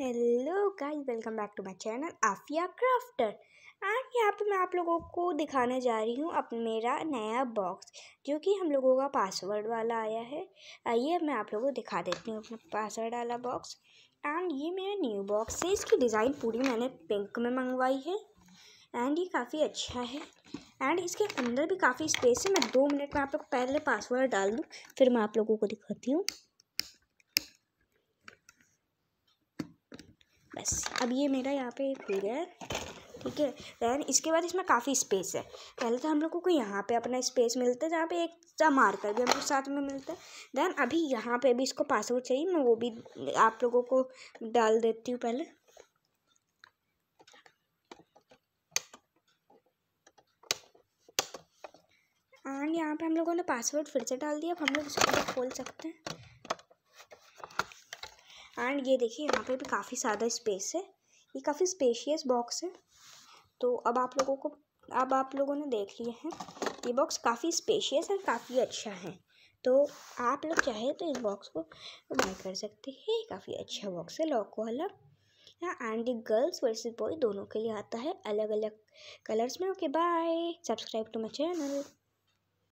hello guys welcome back to my channel Afia crafter and यहाँ पे मैं आप लोगों को दिखाने जा रही हूँ अप मेरा नया बॉक्स जो कि हम लोगों का पासवर्ड वाला आया है आइए मैं आप लोगों को दिखा देती हूँ अपना पासवर्ड वाला बॉक्स एंड ये मेरा न्यू बॉक्स है इसकी डिज़ाइन पूरी मैंने पिंक में मंगवाई है एंड ये काफ़ी अच्छा है एंड इसके अंदर भी काफ़ी स्पेस है मैं दो मिनट में आप लोग पहले पासवर्ड डाल दूँ फिर मैं आप लोगों को दिखाती हूँ बस अब ये मेरा यहाँ पे एक गया है ठीक है दैन इसके बाद इसमें काफ़ी स्पेस है पहले तो हम लोगों को यहाँ पे अपना स्पेस मिलता है जहाँ पे एक सा मार्कर भी हम लोग साथ में मिलता है दैन अभी यहाँ पे भी इसको पासवर्ड चाहिए मैं वो भी आप लोगों को डाल देती हूँ पहले एंड यहाँ पे हम लोगों ने पासवर्ड फिर से डाल दिया अब हम लोग इसको खोल सकते हैं एंड ये देखिए यहाँ पे भी काफ़ी ज़्यादा स्पेस है ये काफ़ी स्पेशियस बॉक्स है तो अब आप लोगों को अब आप लोगों ने देख लिए हैं ये बॉक्स काफ़ी स्पेशियस है काफ़ी अच्छा है तो आप लोग चाहे तो इस बॉक्स को बाय कर सकते हैं काफ़ी अच्छा बॉक्स है लॉक वाला and the girls versus boy दोनों के लिए आता है अलग अलग कलर्स में okay bye subscribe to my channel